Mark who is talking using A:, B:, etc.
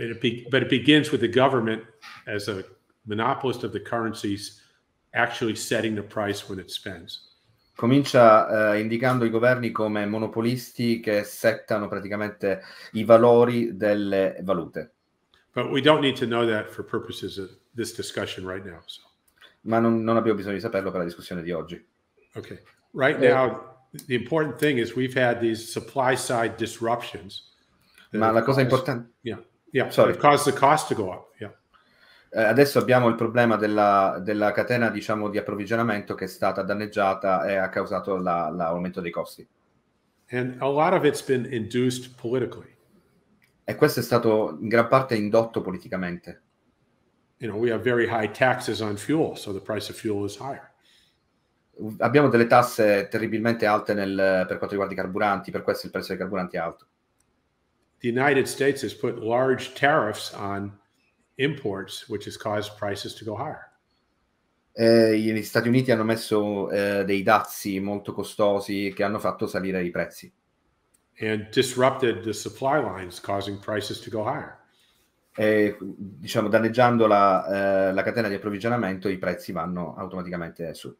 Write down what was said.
A: But it, be, but it begins with the government as a monopolist of the currencies actually setting the price when it spends.
B: Comincia eh, indicando i governi come monopolisti che settano praticamente i valori delle valute.
A: But we don't need to know that for purposes of this discussion right now. So. Ma non, non, abbiamo bisogno di saperlo per la discussione di oggi. Okay. Right eh. now, the important thing is we've had these supply side disruptions. Ma la cosa importante... Yeah. Yeah, Sorry. caused the cost to go up. Yeah.
B: Eh, adesso abbiamo il problema della, della catena diciamo, di approvvigionamento che è stata danneggiata e ha causato la, l'aumento dei costi.
A: And a lot of it's been induced
B: politically. E questo è stato in gran parte indotto politicamente. You know, we have very high taxes on fuel, so the price of fuel is higher. Abbiamo delle tasse terribilmente alte nel, per quanto riguarda i carburanti, per questo il prezzo dei carburanti è alto
A: the United States has put large tariffs on imports, which has caused prices to go higher.
B: Eh, gli Stati Uniti hanno messo eh, dei dazi molto costosi che hanno fatto salire i prezzi. And disrupted the supply lines, causing prices to go higher. E, diciamo, danneggiando la, eh, la catena di approvvigionamento, i prezzi vanno automaticamente su.